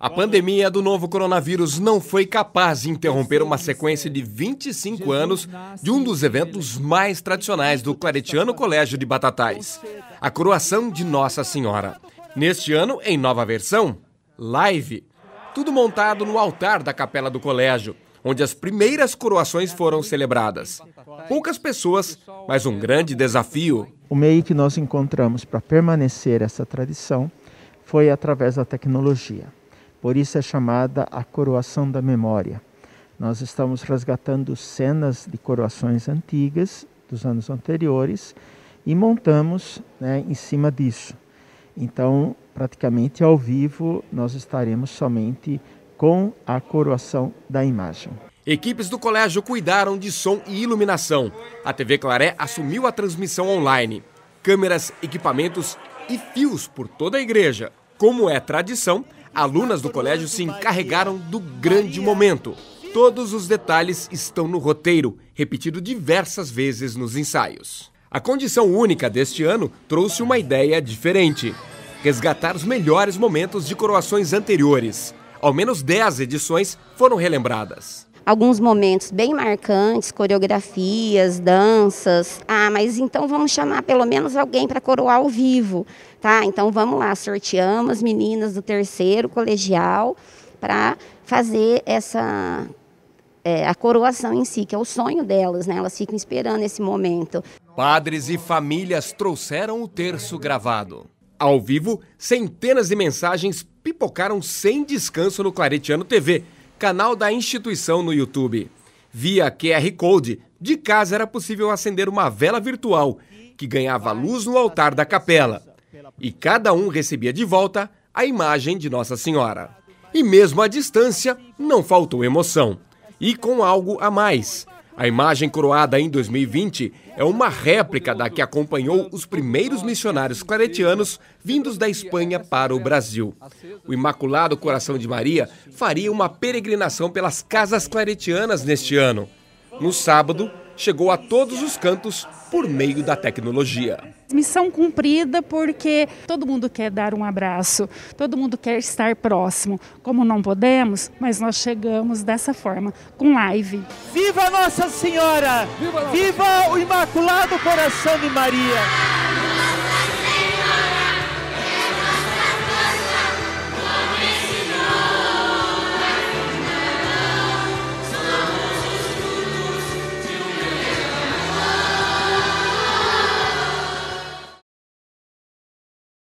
A pandemia do novo coronavírus não foi capaz de interromper uma sequência de 25 anos de um dos eventos mais tradicionais do Claretiano Colégio de Batatais, a coroação de Nossa Senhora. Neste ano, em nova versão, live. Tudo montado no altar da capela do colégio, onde as primeiras coroações foram celebradas. Poucas pessoas, mas um grande desafio. O meio que nós encontramos para permanecer essa tradição foi através da tecnologia. Por isso é chamada a coroação da memória. Nós estamos resgatando cenas de coroações antigas, dos anos anteriores, e montamos né, em cima disso. Então, praticamente ao vivo, nós estaremos somente com a coroação da imagem. Equipes do colégio cuidaram de som e iluminação. A TV Claré assumiu a transmissão online. Câmeras, equipamentos e fios por toda a igreja. Como é tradição, alunas do colégio se encarregaram do grande momento. Todos os detalhes estão no roteiro, repetido diversas vezes nos ensaios. A condição única deste ano trouxe uma ideia diferente: resgatar os melhores momentos de coroações anteriores. Ao menos 10 edições foram relembradas alguns momentos bem marcantes, coreografias, danças. Ah, mas então vamos chamar pelo menos alguém para coroar ao vivo, tá? Então vamos lá, sorteamos as meninas do terceiro colegial para fazer essa é, a coroação em si, que é o sonho delas, né? Elas ficam esperando esse momento. Padres e famílias trouxeram o terço gravado. Ao vivo, centenas de mensagens pipocaram sem descanso no Claretiano TV, canal da instituição no YouTube. Via QR Code, de casa era possível acender uma vela virtual, que ganhava luz no altar da capela. E cada um recebia de volta a imagem de Nossa Senhora. E mesmo à distância, não faltou emoção. E com algo a mais: a imagem coroada em 2020 é uma réplica da que acompanhou os primeiros missionários claretianos vindos da Espanha para o Brasil. O Imaculado Coração de Maria faria uma peregrinação pelas casas claretianas neste ano. No sábado, chegou a todos os cantos por meio da tecnologia. Missão cumprida porque todo mundo quer dar um abraço, todo mundo quer estar próximo. Como não podemos, mas nós chegamos dessa forma, com live. Viva Nossa Senhora! Viva, Viva o Imaculado Coração de Maria!